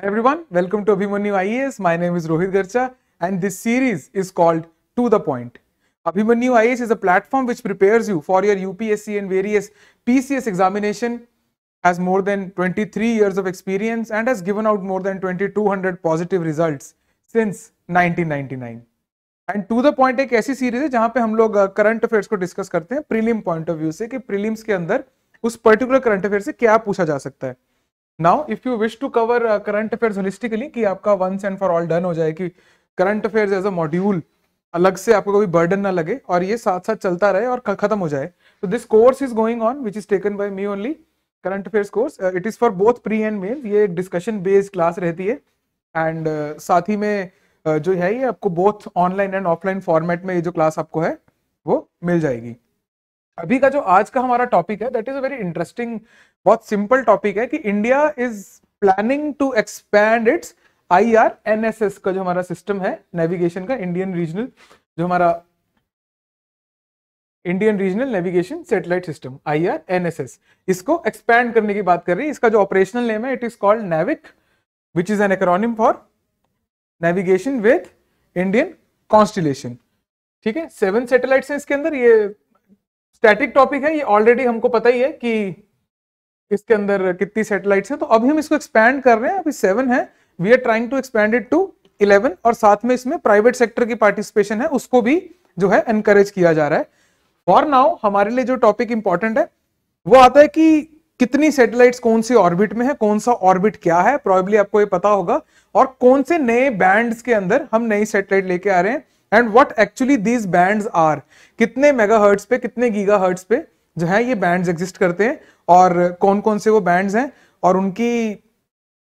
Hi everyone, welcome to Abhimanyu IAS. My name is Rohit Garcha and this series is called To The Point. Abhimanyu IAS is a platform which prepares you for your UPSC and various PCS examination, has more than 23 years of experience and has given out more than 2200 positive results since 1999. And to the point एक ऐसी series है जहां पे हम लोग current affairs को discuss करते हैं प्रीलिम पॉइंट ऑफ व्यू से कि प्रीलिम्स के अंदर उस पर्टिकुलर करंट अफेयर से क्या पूछा जा सकता है now if you wish to cover current affairs holistically कि आपका once and for all done हो जाए कि current affairs as a module अलग से आपको कोई बर्डन ना लगे और ये साथ साथ चलता रहे और खत्म हो जाए तो this course is going on which is taken by me only current affairs course it is for both pre and main ये एक डिस्कशन बेस्ड क्लास रहती है एंड uh, साथ ही में uh, जो है ये आपको both online and offline format में ये जो क्लास आपको है वो मिल जाएगी अभी का जो आज का हमारा टॉपिक है that is a very interesting बहुत सिंपल टॉपिक है कि India is planning to expand its I R N S S का जो हमारा सिस्टम है नेविगेशन का इंडियन रीजनल जो हमारा Indian regional navigation satellite system I R N S S इसको एक्सपैंड करने की बात कर रही है इसका जो ऑपरेशनल नेम है it is called NavIC which is an acronym for navigation with Indian constellation ठीक है सेवन सेटेलाइट हैं इसके अंदर ये स्टैटिक टॉपिक है ये ऑलरेडी हमको पता ही है कि इसके अंदर कितनी सैटेलाइट्स हैं तो अभी हम इसको एक्सपैंड कर रहे हैं अभी सेवन है we are trying to expand it to eleven और साथ में इसमें प्राइवेट सेक्टर की पार्टिसिपेशन है उसको भी जो है एनकरेज किया जा रहा है और नाउ हमारे लिए जो टॉपिक इंपॉर्टेंट है वो आता है कि कितनी सैटेलाइट्स कौन सी ऑर्बिट में है कौन सा ऑर्बिट क्या है प्रॉब्ली आपको ये पता होगा और कौन से नए बैंड के अंदर हम नई सैटेलाइट लेके आ रहे हैं and what actually these band are कितने मेगा हर्ट्स पे कितने गीगा हर्ट्स पे जो है ये बैंड एग्जिस्ट करते हैं और कौन कौन से वो बैंड हैं और उनकी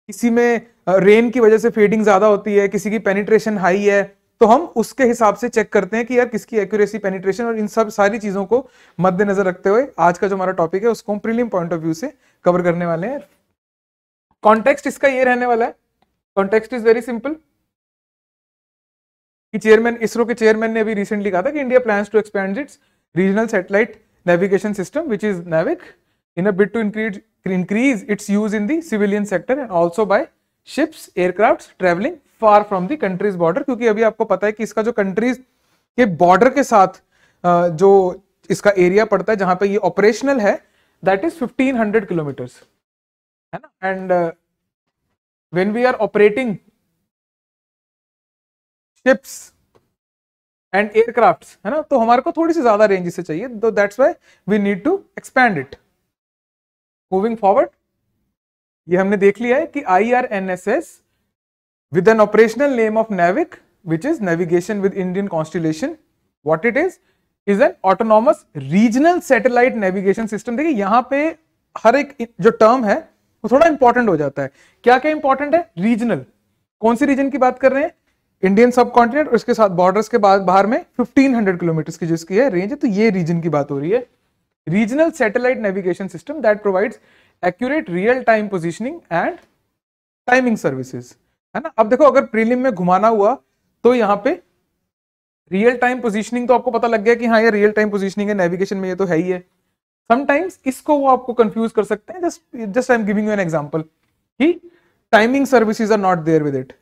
किसी में रेन की वजह से फेडिंग ज्यादा होती है किसी की पेनिट्रेशन हाई है तो हम उसके हिसाब से चेक करते हैं कि यार किसकी एक्यूरेसी पेनिट्रेशन और इन सब सारी चीजों को मद्देनजर रखते हुए आज का जो हमारा टॉपिक है उसको हम प्रीलिम पॉइंट ऑफ व्यू से कवर करने वाले हैं कॉन्टेक्स्ट इसका ये रहने वाला है कॉन्टेक्स्ट इज वेरी सिंपल कि चेयरमैन इसरो के चेयरमैन ने अभी रिसेंटली कहा था कि India plans to expand its regional satellite navigation system which is NavIC in a bit to increase increase its use in the civilian sector and also by ships aircraft travelling far from the country's border क्योंकि अभी आपको पता है कि इसका जो countries के border के साथ जो इसका एरिया पड़ता है जहां पे ये ऑपरेशनल है दैट इज 1500 किलोमीटर्स है ना and when we are operating ships and aircraft है ना तो हमारे को थोड़ी सी ज्यादा रेंज से चाहिए तो that's why we need to expand it moving forward ये हमने देख लिया है कि I R N S S with an operational name of NAVIC, which is Navigation with Indian Constellation. What it is is an autonomous regional satellite navigation system. देखिए यहां पे हर एक जो टर्म है वो थोड़ा इंपॉर्टेंट हो जाता है क्या क्या इंपॉर्टेंट है रीजनल कौन सी रीजन की बात कर रहे हैं इंडियन सब कॉन्टिनेंट और इसके साथ बॉर्डर्स के बाद बाहर में 1500 किलोमीटर की जिसकी है रेंज है तो ये रीजन की बात हो रही है regional satellite navigation system that provides accurate real time positioning and timing services है ना अब देखो अगर प्रीलिम में घुमाना हुआ तो यहाँ पे रियल टाइम पोजिशनिंग तो आपको पता लग गया कि हाँ ये रियल टाइम पोजिशनिंग है नेविगेशन में ये तो है ही है समटाइम्स इसको वो आपको कंफ्यूज कर सकते हैं just just I am giving you an example कि timing services are not there with it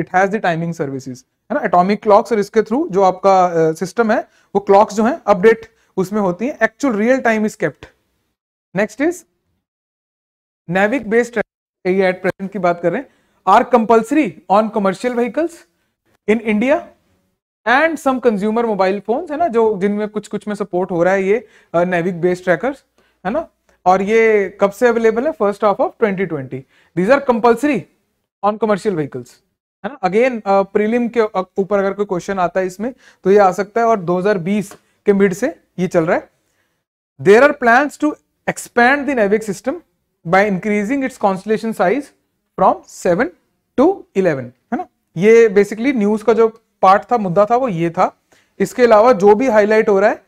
it has the timing services है ना एटॉमिक क्लॉक्स और इसके थ्रू जो आपका सिस्टम है वो क्लॉक्स जो है अपडेट उसमें होती है actual real time is kept next is NavIC based at present की बात करें are compulsory on commercial vehicles in India and some consumer mobile phone है ना जो जिनमें कुछ कुछ में सपोर्ट हो रहा है ये नेविक बेस्ड ट्रैकर्स है ना और ये कब से अवेलेबल है first half of 2020 these are compulsory on commercial vehicles है ना अगेन प्रीलिम के ऊपर अगर कोई क्वेश्चन आता है इसमें तो ये आ सकता है और 2020 के मिड से ये चल रहा है there are plan to expand the NavIC system by increasing its constellation size from seven to eleven है ना ये बेसिकली न्यूज का जो पार्ट था मुद्दा था वो ये था इसके अलावा जो भी हाईलाइट हो रहा है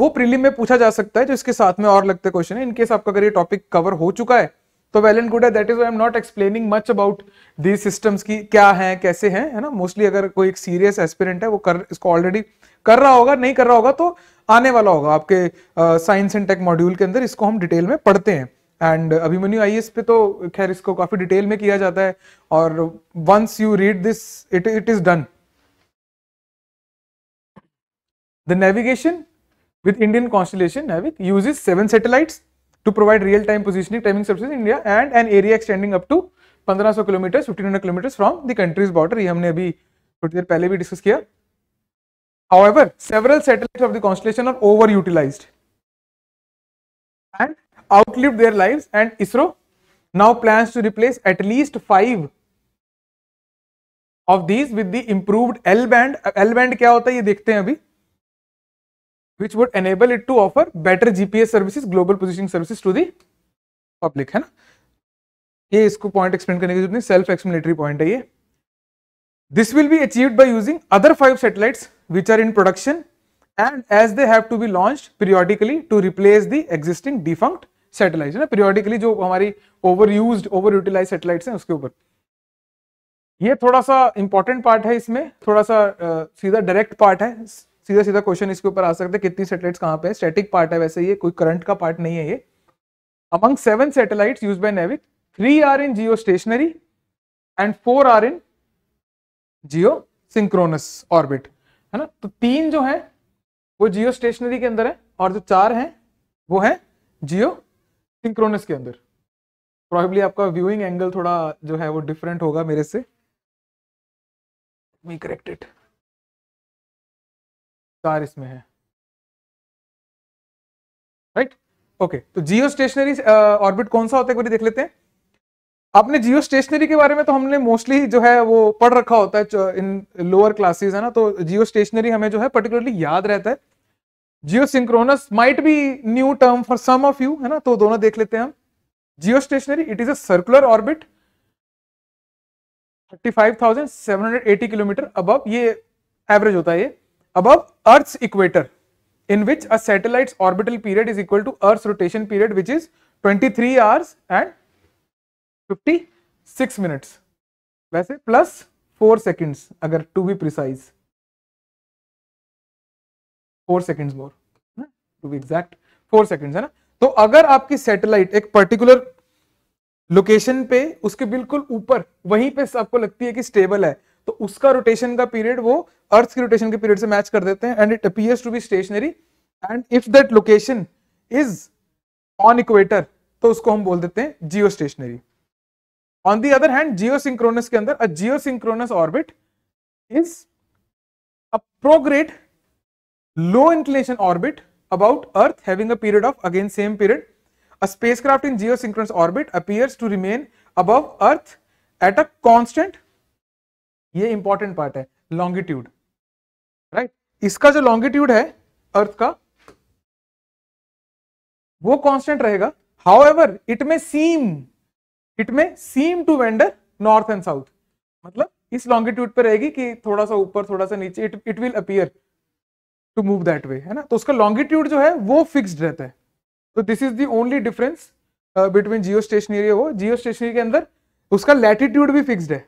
वो प्रीलिम में पूछा जा सकता है जो इसके साथ में और लगते क्वेश्चन है इनकेस आपका अगर ये टॉपिक कवर हो चुका है तो वेल एंड गुड है that is I am not explaining much about these systems की क्या है कैसे हैं है ना मोस्टली अगर कोई एक सीरियस एस्पिरेंट है वो कर इसको ऑलरेडी कर रहा होगा नहीं कर रहा होगा तो आने वाला होगा आपके साइंस एंड टेक मॉड्यूल के अंदर इसको हम डिटेल में पढ़ते हैं एंड अभिमन्यू आई पे तो खैर इसको काफी डिटेल में किया जाता है और once you read this it it is done the navigation with Indian constellation Navik uses seven satellites to provide real-time positioning timing services in India and an area extending up to 1500 km 1500 km from the country's border. ये हमने abhi thodi der pehle bhi discuss kiya However, several satellites of the constellation are over utilized and outlived their lives, and ISRO now plans to replace at least 5 of these with the improved L band. L band kya hota hai ye dekhte hain abhi which would enable it to offer better GPS services, global positioning services to the public है ना ये इसको point explain करने की जरूरत नहीं self explanatory point है ये this will be achieved by using other five satellites which are in production and as they have to be launched periodically to replace the existing defunct satellite ना periodically जो हमारी over use over utilise satellites हैं उसके ऊपर ये थोड़ा सा important part है इसमें थोड़ा सा सीधा डायरेक्ट पार्ट है सीधा सीधा क्वेश्चन इसके ऊपर आ सकते हैं कितनी सेटेलाइट्स कहाँ पे है स्टैटिक पार्ट है वैसे ये कोई करंट का पार्ट नहीं है ये among seven among use by NavIC three are in geostationary and four are in geosynchronous orbit है ना तो तीन जो है वो जियो स्टेशनरी के अंदर है और जो चार हैं वो है जियो सिंक्रोनस के अंदर प्रॉबेबली आपका व्यूइंग एंगल थोड़ा जो है वो डिफरेंट होगा मेरे से मी करेक्टेड चार इसमें है राइट ओके तो जियो स्टेशनरी ऑर्बिट कौन सा होता है देख लेते हैं आपने जियो स्टेशनरी के बारे में तो हमने मोस्टली जो है वो पढ़ रखा होता है इन लोअर क्लासेस है ना तो जियो स्टेशनरी हमें जो है पर्टिकुलरली याद रहता है geosynchronous might be new term for some of you है ना तो दोनों देख लेते हैं हम geostationary it is a circular orbit thirty kilometre अब ये एवरेज होता है ये above Earth's equator in which a satellite's orbital period is equal to Earth's rotation period which is 23 hours and 56 minutes वैसे plus 4 seconds अगर to be precise 4 seconds more to be exact 4 seconds है ना तो अगर आपकी satellite एक particular location पे उसके बिल्कुल ऊपर वहीं पे आपको लगती है कि स्टेबल है तो उसका रोटेशन का पीरियड वो अर्थ के रोटेशन के पीरियड से मैच कर देते हैं and it appears to be stationary and if that location is on equator तो उसको हम बोल देते हैं geostationary on the other hand geosynchronous के अंदर a geosynchronous orbit is a prograde low orbit about earth having a period of again same period a a spacecraft in geosynchronous orbit appears to remain above earth at a constant ये important part है longitude right इसका जो longitude है earth का वो constant रहेगा however it may seem it may seem to wander north and south मतलब इस लॉन्गिट्यूड पर रहेगी कि थोड़ा सा ऊपर थोड़ा सा नीचे it it will appear to move that way है ना तो उसका लॉन्गिट्यूड जो है वो फिक्स्ड रहता है तो this is the only difference between geostationary वो जियो स्टेशनरी के अंदर उसका लैटिट्यूड भी फिक्सड है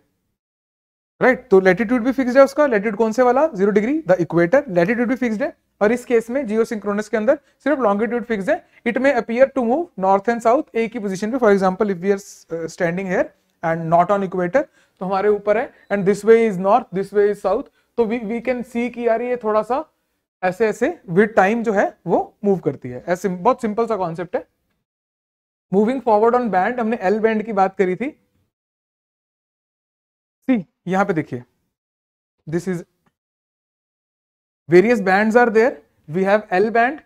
राइट तो लेटीट्यूड भी फिक्स है उसका लेटीट्यूड कौन से वाला zero degree the equator latitude भी फिक्स है और इस केस में जियो सिंक्रोनस के अंदर सिर्फ लॉन्गिट्यूड फिक्स है it may appear to move north and south A की पोजिशन पे for example if we are standing here and not on equator तो हमारे ऊपर है and this way is north this way is south तो we we can see कि यार ये थोड़ा सा ऐसे ऐसे विद टाइम जो है वो मूव करती है ऐसे बहुत सिंपल सा कॉन्सेप्ट है मूविंग फॉरवर्ड ऑन बैंड हमने एल बैंड की बात करी थी यहां पे देखिए this is band are there we have L band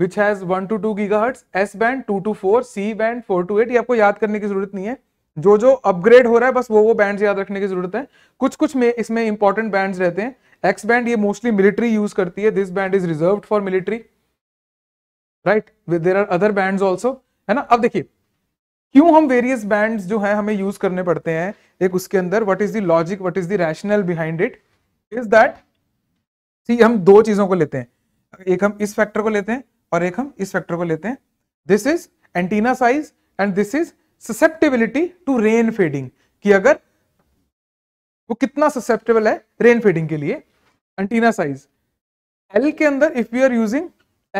which has one to two giga hertz S band two to four C band four to eight ये आपको याद करने की जरूरत नहीं है जो जो अपग्रेड हो रहा है बस वो वो बैंड्स याद रखने की जरूरत है कुछ कुछ में इसमें इंपॉर्टेंट बैंड रहते हैं एक्स बैंड ये मोस्टली मिलिट्री यूज करती है this band is reserve for military right there are other band also है ना अब देखिए क्यों हम वेरियस बैंड जो है हमें यूज करने पड़ते हैं एक उसके अंदर what is the logic what is the rational behind it is that see हम दो चीजों को लेते हैं एक हम इस फैक्टर को लेते हैं और एक हम इस फैक्टर को लेते हैं this is antenna size and this is susceptibility to rain fading कि अगर वो कितना ससेप्टेबल है रेन फेडिंग के लिए एंटीना साइज एल के अंदर if you are using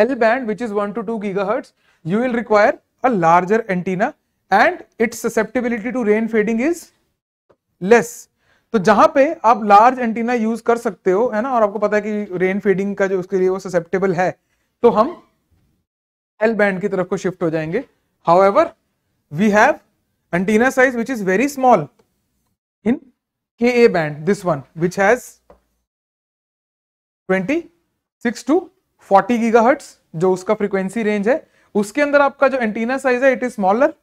L band which is one to two giga hertz you will require a larger antenna and its susceptibility to rain fading is less तो जहां पे आप large antenna use कर सकते हो है ना और आपको पता है कि रेन फेडिंग का जो उसके लिए वो ससेप्टेबल है तो हम एल बैंड की तरफ को शिफ्ट हो जाएंगे however we have antenna size which is very small in Ka band, this one which has 26 to 40 gigahertz जो उसका फ्रीक्वेंसी रेंज है उसके अंदर आपका जो एंटीना साइज है इट इज स्मॉलर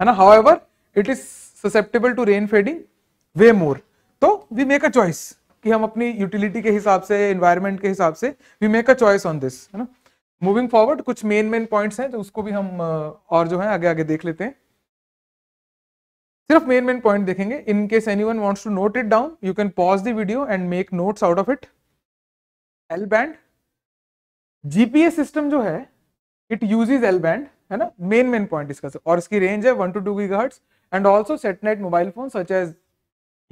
है ना however it is susceptible to rain fading way more तो वी मेक अ चॉइस कि हम अपनी यूटिलिटी के हिसाब से इन्वायरमेंट के हिसाब से we make a choice on this है ना मूविंग फॉरवर्ड कुछ मेन मेन पॉइंट्स हैं तो उसको भी हम और जो है आगे आगे देख लेते हैं सिर्फ मेन मेन पॉइंट देखेंगे in case one wants to note it down you can pause the video and make notes out of it L band GPS system जो है इट यूज एल बैंड है ना मेन मेन पॉइंट इसका और इसकी range है one to two giga hertz and also satellite mobile phone such as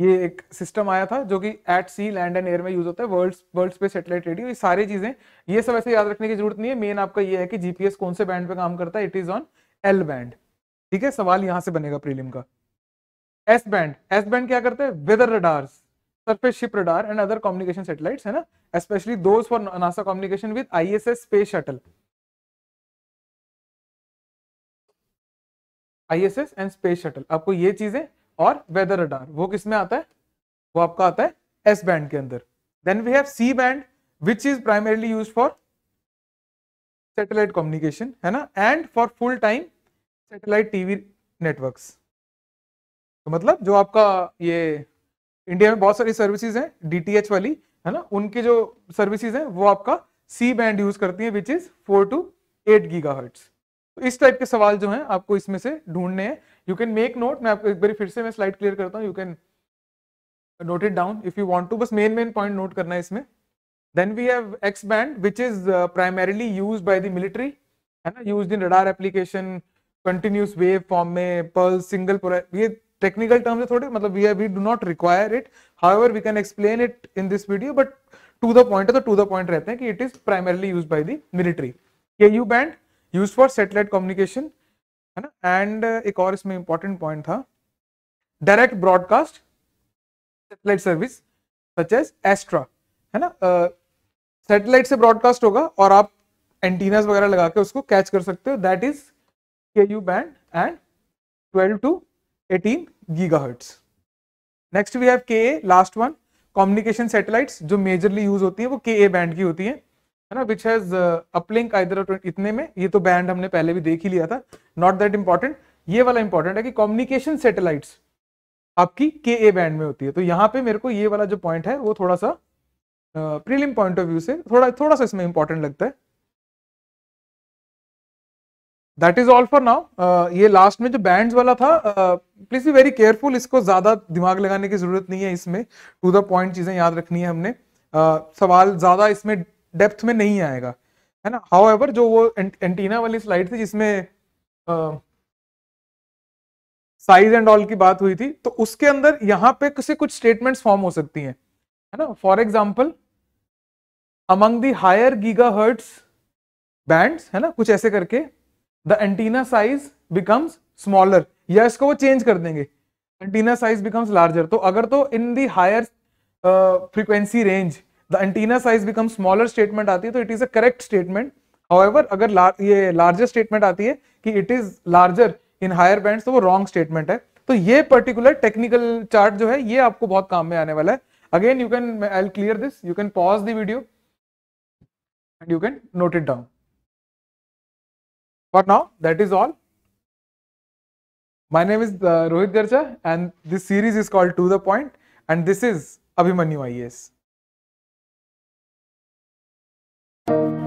ये एक सिस्टम आया था जो कि at sea land and air में यूज होता है world world space satellite radio ये सारी चीजें ये सब ऐसे याद रखने की जरूरत नहीं है मेन आपका ये है कि जीपीएस कौन से बैंड पे काम करता है it is on L band ठीक है सवाल यहां से बनेगा प्रीलिम का एस बैंड एस बैंड क्या करते हैं weather radars surface ship radar and other communication satellite है ना specially those for NASA communication with ISS space shuttle ISS and space shuttle आपको ये चीजें और वेदर रडार वो किसमें आता है वो आपका आता है एस बैंड के अंदर then we have C band which is primarily use for satellite communication है ना and for full time satellite TV networks तो मतलब जो आपका ये इंडिया में बहुत सारी सर्विसेज हैं डीटीएच वाली है ना उनकी जो सर्विसेज हैं वो आपका सी बैंड यूज करती है which is four to eight giga hertz इस टाइप के सवाल जो है आपको इसमें से ढूंढने हैं यू कैन मेक नोट मैं आपको एक बार फिर से मैं स्लाइड क्लियर करता हूँ you can note it down if you want to बस मेन मेन पॉइंट नोट करना है इसमें then we have X band which is primarily use by the military है ना use in radar application continuous wave form में pearl single ये technical terms है थोड़े मतलब we we do not require it however we can explain it in this video but to the point है तो to the point रहते हैं कि it is primarily use by the military K U band use for satellite communication है ना and uh, एक और इसमें इंपॉर्टेंट पॉइंट था direct broadcast satellite service such as Astra है ना सेटेलाइट uh, से ब्रॉडकास्ट होगा और आप एंटीनास वगैरह लगा के उसको कैच कर सकते हो that is K U band and 12 to 18 gigahertz next we have K last one communication satellite जो मेजरली यूज होती है वो के ए बैंड की होती है है ना विच हैज अपलिंक आइदर इतने में ये तो बैंड हमने पहले भी देख ही लिया था नॉट दैट इंपॉर्टेंट ये वाला इंपॉर्टेंट है कि कम्युनिकेशन सेटेलाइट्स आपकी के ए बैंड में होती है तो यहाँ पे मेरे को ये वाला जो पॉइंट है वो थोड़ा सा प्रीलिम पॉइंट ऑफ व्यू से थोड़ा थोड़ा सा इसमें इंपॉर्टेंट लगता है that is all for now ये लास्ट में जो बैंड वाला था प्लीज बी वेरी केयरफुल इसको ज्यादा दिमाग लगाने की जरूरत नहीं है इसमें टू द पॉइंट चीजें याद रखनी है हमने uh, सवाल ज्यादा इसमें डेप्थ में नहीं आएगा है ना हाउ एवर जो वो एंटीना वाली स्लाइड थी जिसमें साइज एंड ऑल की बात हुई थी तो उसके अंदर यहाँ पे किसी कुछ स्टेटमेंट्स फॉर्म हो सकती हैं है ना for example among the higher gigahertz bands है ना कुछ ऐसे करके the antenna size becomes smaller या इसको वो चेंज कर देंगे एंटीना साइज बिकम्स लार्जर तो अगर तो in the higher uh, frequency the antenna size become smaller statement आती है तो it is a correct statement however अगर ये लार्जर स्टेटमेंट आती है कि it is larger in higher band तो वो रॉन्ग स्टेटमेंट है तो ये पर्टिकुलर टेक्निकल चार्ट जो है ये आपको बहुत काम में आने वाला है again you can I clear this you can pause video and you can note it down but now that is all my name is Rohit Garja and this series is called to the point and this is Abhimanyu I S thank you